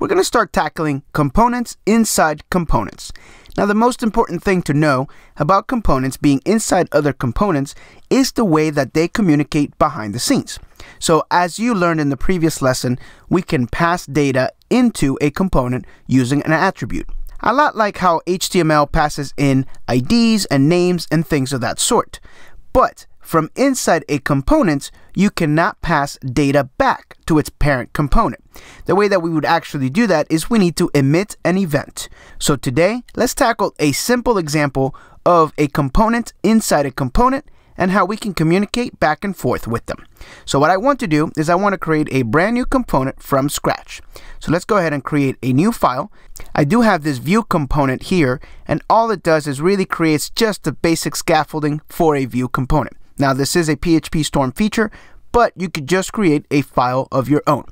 We're going to start tackling components inside components. Now the most important thing to know about components being inside other components is the way that they communicate behind the scenes. So as you learned in the previous lesson, we can pass data into a component using an attribute. A lot like how HTML passes in IDs and names and things of that sort. But from inside a component, you cannot pass data back to its parent component. The way that we would actually do that is we need to emit an event. So today, let's tackle a simple example of a component inside a component and how we can communicate back and forth with them. So what I want to do is I want to create a brand new component from scratch. So let's go ahead and create a new file. I do have this view component here and all it does is really creates just the basic scaffolding for a view component. Now this is a PHP Storm feature, but you could just create a file of your own.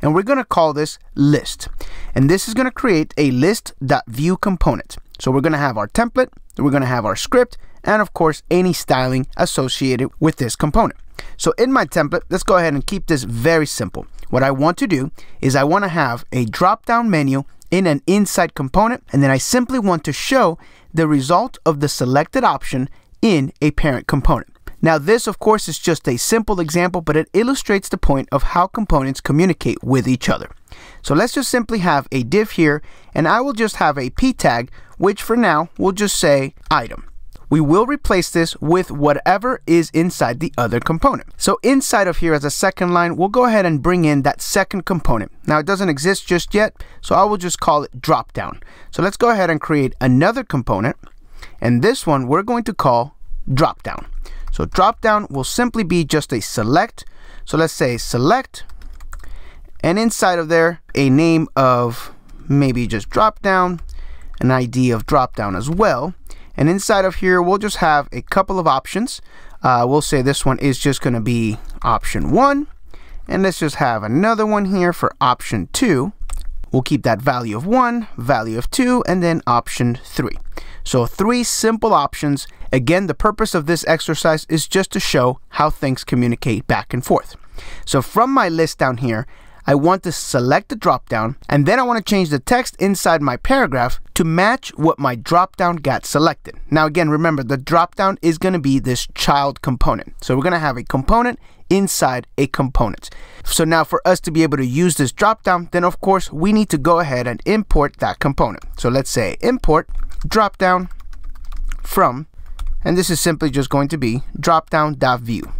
And we're going to call this list. And this is going to create a list.view component. So we're going to have our template, we're going to have our script, and of course any styling associated with this component. So in my template, let's go ahead and keep this very simple. What I want to do is I want to have a drop down menu in an inside component, and then I simply want to show the result of the selected option in a parent component. Now this of course is just a simple example but it illustrates the point of how components communicate with each other. So let's just simply have a div here and I will just have a p tag which for now will just say item. We will replace this with whatever is inside the other component. So inside of here as a second line, we'll go ahead and bring in that second component. Now it doesn't exist just yet, so I will just call it dropdown. So let's go ahead and create another component. And this one we're going to call dropdown. So drop down will simply be just a select. So let's say select and inside of there a name of maybe just drop down, an ID of drop down as well. And inside of here, we'll just have a couple of options. Uh, we'll say this one is just going to be option one. And let's just have another one here for option two. We'll keep that value of 1, value of 2, and then option 3. So three simple options. Again, the purpose of this exercise is just to show how things communicate back and forth. So from my list down here, I want to select the dropdown, and then I want to change the text inside my paragraph to match what my dropdown got selected. Now again, remember, the dropdown is going to be this child component. So we're going to have a component inside a component. So now for us to be able to use this dropdown, then of course we need to go ahead and import that component. So let's say import dropdown from, and this is simply just going to be dropdown.view.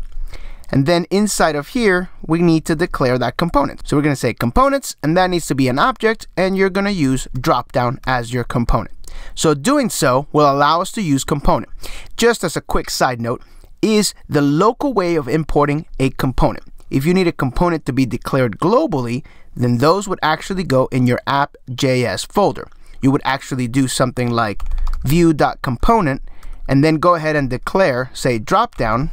And then inside of here, we need to declare that component. So we're going to say components, and that needs to be an object, and you're going to use dropdown as your component. So doing so will allow us to use component. Just as a quick side note, is the local way of importing a component. If you need a component to be declared globally, then those would actually go in your app.js folder. You would actually do something like view.component and then go ahead and declare, say, dropdown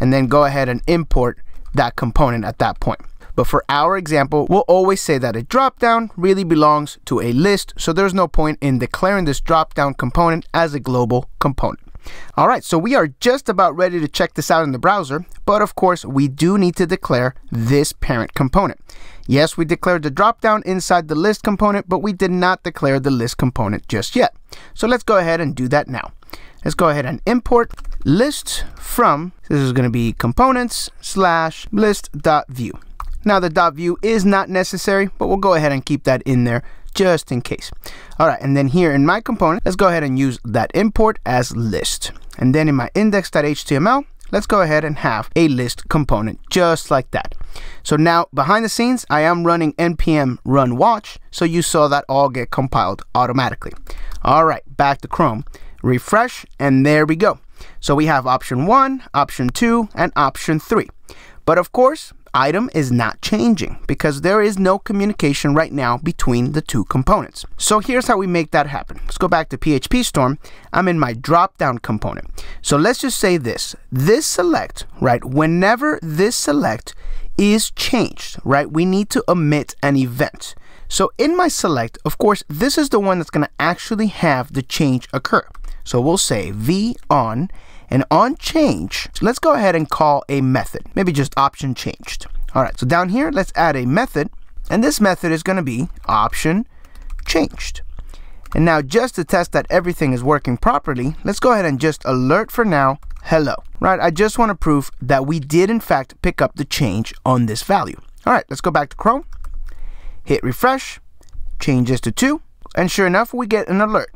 and then go ahead and import that component at that point. But for our example, we'll always say that a dropdown really belongs to a list, so there's no point in declaring this dropdown component as a global component. Alright, so we are just about ready to check this out in the browser, but of course we do need to declare this parent component. Yes, we declared the dropdown inside the list component, but we did not declare the list component just yet. So let's go ahead and do that now. Let's go ahead and import list from, this is going to be components slash list dot view. Now the dot view is not necessary, but we'll go ahead and keep that in there just in case. All right, and then here in my component, let's go ahead and use that import as list. And then in my index.html, let's go ahead and have a list component just like that. So now behind the scenes, I am running npm run watch. So you saw that all get compiled automatically. All right, back to Chrome, refresh, and there we go. So we have option 1, option 2, and option 3. But of course, item is not changing because there is no communication right now between the two components. So here's how we make that happen. Let's go back to PHP Storm. I'm in my drop down component. So let's just say this, this select, right? Whenever this select is changed, right? We need to omit an event. So in my select, of course, this is the one that's going to actually have the change occur. So we'll say v on, and on change, so let's go ahead and call a method, maybe just option changed. All right, so down here, let's add a method, and this method is gonna be option changed. And now just to test that everything is working properly, let's go ahead and just alert for now, hello. Right, I just want to prove that we did in fact pick up the change on this value. All right, let's go back to Chrome, hit refresh, change this to two, and sure enough, we get an alert.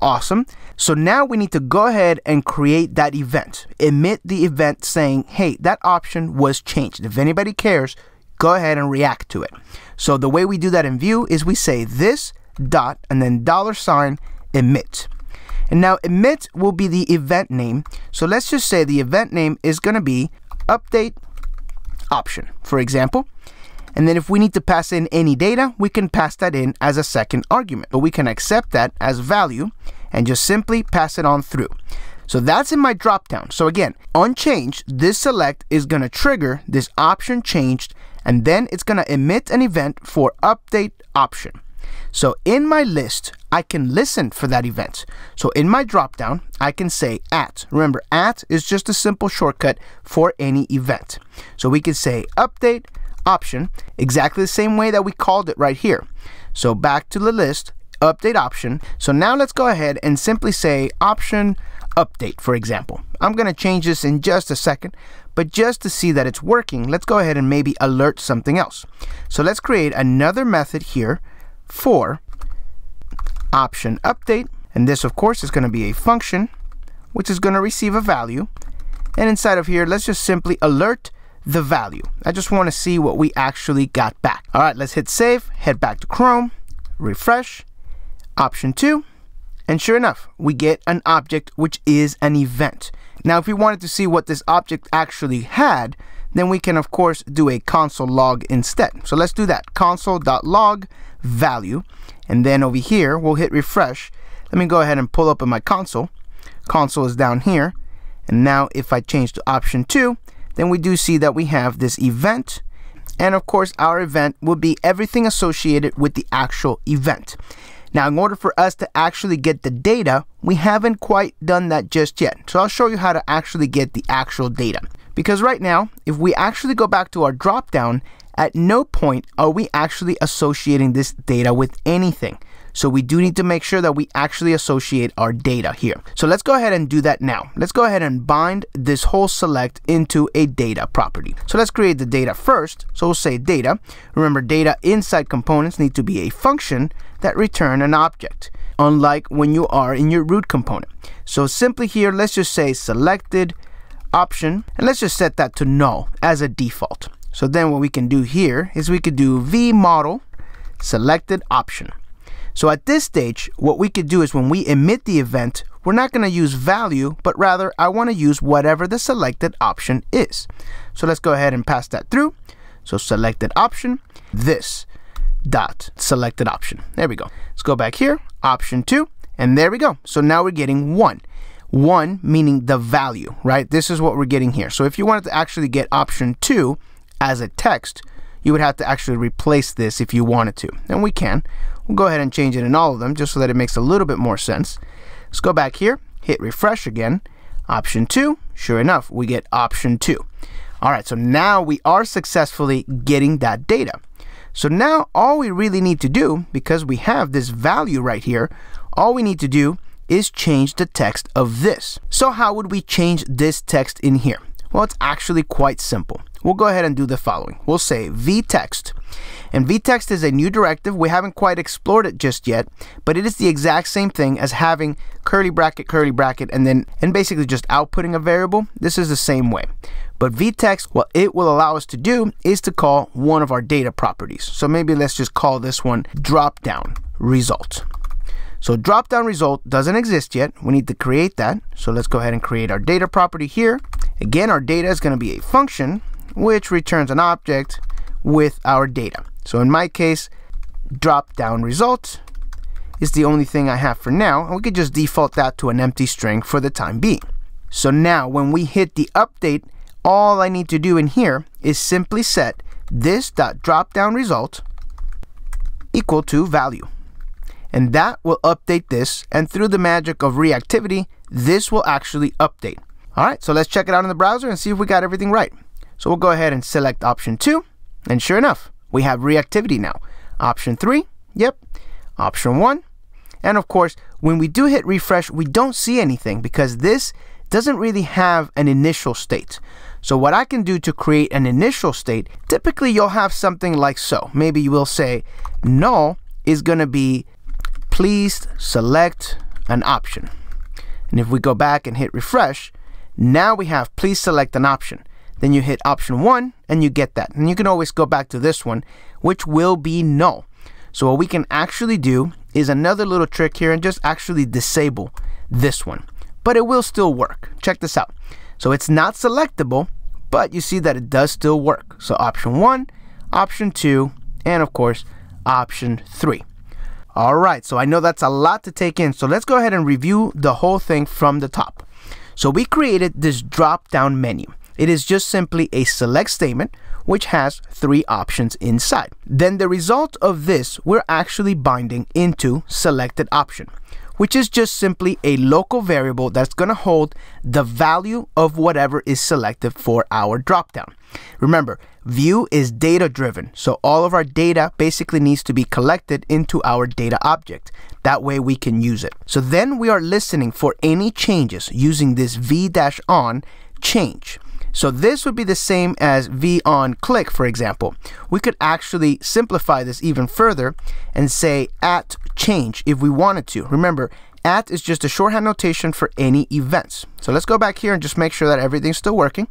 Awesome. So now we need to go ahead and create that event. Emit the event saying, hey, that option was changed. If anybody cares, go ahead and react to it. So the way we do that in Vue is we say this dot and then dollar sign emit. And now emit will be the event name. So let's just say the event name is going to be update option, for example. And then if we need to pass in any data, we can pass that in as a second argument. But we can accept that as value and just simply pass it on through. So that's in my dropdown. So again, unchanged, this select is going to trigger this option changed, and then it's going to emit an event for update option. So in my list, I can listen for that event. So in my dropdown, I can say at. Remember, at is just a simple shortcut for any event. So we can say update option exactly the same way that we called it right here. So back to the list, update option. So now let's go ahead and simply say option update, for example. I'm going to change this in just a second, but just to see that it's working, let's go ahead and maybe alert something else. So let's create another method here for option update. And this, of course, is going to be a function, which is going to receive a value. And inside of here, let's just simply alert the value. I just want to see what we actually got back. All right, let's hit save, head back to Chrome, refresh, option two, and sure enough, we get an object which is an event. Now, if we wanted to see what this object actually had, then we can of course do a console log instead. So let's do that, console.log value, and then over here, we'll hit refresh. Let me go ahead and pull up in my console. Console is down here, and now if I change to option two, then we do see that we have this event. And of course, our event will be everything associated with the actual event. Now, in order for us to actually get the data, we haven't quite done that just yet. So I'll show you how to actually get the actual data. Because right now, if we actually go back to our dropdown, at no point are we actually associating this data with anything. So we do need to make sure that we actually associate our data here. So let's go ahead and do that now. Let's go ahead and bind this whole select into a data property. So let's create the data first. So we'll say data. Remember data inside components need to be a function that return an object unlike when you are in your root component. So simply here, let's just say selected option, and let's just set that to null as a default. So then what we can do here is we could do v model selected option. So at this stage, what we could do is when we emit the event, we're not going to use value, but rather I want to use whatever the selected option is. So let's go ahead and pass that through. So selected option, this dot selected option. There we go. Let's go back here, option two, and there we go. So now we're getting one. One meaning the value, right? This is what we're getting here. So if you wanted to actually get option two as a text, you would have to actually replace this if you wanted to. And we can. We'll go ahead and change it in all of them just so that it makes a little bit more sense. Let's go back here, hit refresh again. Option 2, sure enough, we get option 2. All right, so now we are successfully getting that data. So now all we really need to do, because we have this value right here, all we need to do is change the text of this. So how would we change this text in here? Well, it's actually quite simple we'll go ahead and do the following. We'll say vtext. And vtext is a new directive. We haven't quite explored it just yet, but it is the exact same thing as having curly bracket, curly bracket, and then and basically just outputting a variable. This is the same way. But vtext, what it will allow us to do is to call one of our data properties. So maybe let's just call this one dropdown result. So dropdown result doesn't exist yet. We need to create that. So let's go ahead and create our data property here. Again, our data is going to be a function which returns an object with our data. So in my case, drop down result is the only thing I have for now, and we could just default that to an empty string for the time being. So now when we hit the update, all I need to do in here is simply set this dot drop down result equal to value. And that will update this, and through the magic of reactivity, this will actually update. All right, so let's check it out in the browser and see if we got everything right. So we'll go ahead and select option 2. And sure enough, we have reactivity now. Option 3, yep. Option 1. And of course, when we do hit refresh, we don't see anything because this doesn't really have an initial state. So what I can do to create an initial state, typically you'll have something like so. Maybe you will say null is going to be please select an option. And if we go back and hit refresh, now we have please select an option then you hit option one and you get that. And you can always go back to this one, which will be null. So what we can actually do is another little trick here and just actually disable this one. But it will still work. Check this out. So it's not selectable, but you see that it does still work. So option one, option two, and of course, option three. All right, so I know that's a lot to take in. So let's go ahead and review the whole thing from the top. So we created this drop down menu. It is just simply a select statement which has three options inside. Then the result of this we're actually binding into selected option which is just simply a local variable that's going to hold the value of whatever is selected for our dropdown. Remember, view is data driven, so all of our data basically needs to be collected into our data object. That way we can use it. So then we are listening for any changes using this v-on change. So this would be the same as V on click, for example. We could actually simplify this even further and say at change if we wanted to. Remember, at is just a shorthand notation for any events. So let's go back here and just make sure that everything's still working.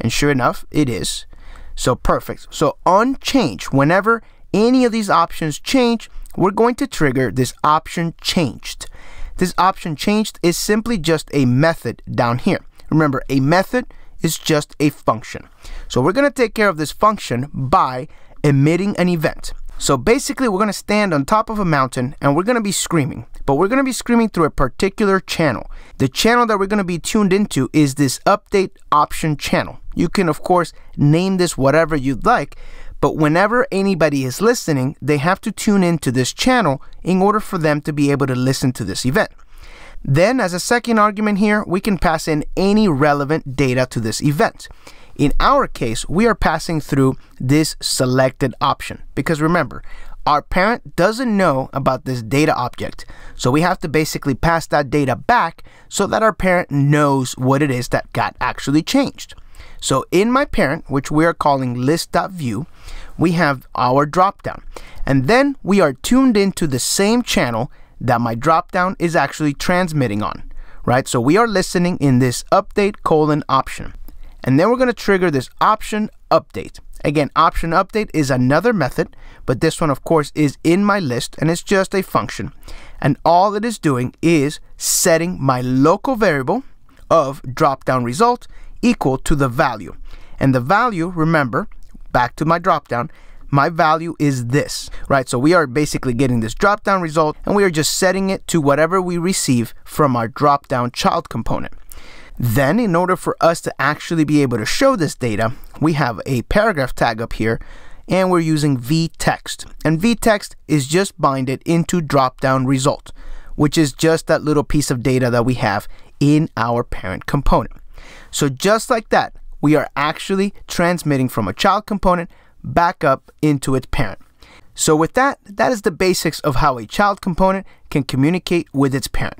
And sure enough, it is. So perfect. So on change, whenever any of these options change, we're going to trigger this option changed. This option changed is simply just a method down here. Remember, a method is just a function. So we're going to take care of this function by emitting an event. So basically, we're going to stand on top of a mountain and we're going to be screaming, but we're going to be screaming through a particular channel. The channel that we're going to be tuned into is this update option channel. You can, of course, name this whatever you'd like, but whenever anybody is listening, they have to tune into this channel in order for them to be able to listen to this event. Then, as a second argument here, we can pass in any relevant data to this event. In our case, we are passing through this selected option because remember, our parent doesn't know about this data object. So we have to basically pass that data back so that our parent knows what it is that got actually changed. So in my parent, which we are calling list.view, we have our dropdown. And then we are tuned into the same channel that my dropdown is actually transmitting on, right? So we are listening in this update colon option. And then we're going to trigger this option update. Again, option update is another method, but this one, of course, is in my list and it's just a function. And all it is doing is setting my local variable of dropdown result equal to the value. And the value, remember, back to my dropdown, my value is this, right? So we are basically getting this drop down result and we are just setting it to whatever we receive from our drop down child component. Then in order for us to actually be able to show this data, we have a paragraph tag up here and we're using vtext. And vtext is just binded into drop down result, which is just that little piece of data that we have in our parent component. So just like that, we are actually transmitting from a child component back up into its parent. So with that, that is the basics of how a child component can communicate with its parent.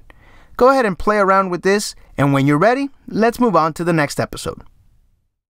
Go ahead and play around with this, and when you're ready, let's move on to the next episode.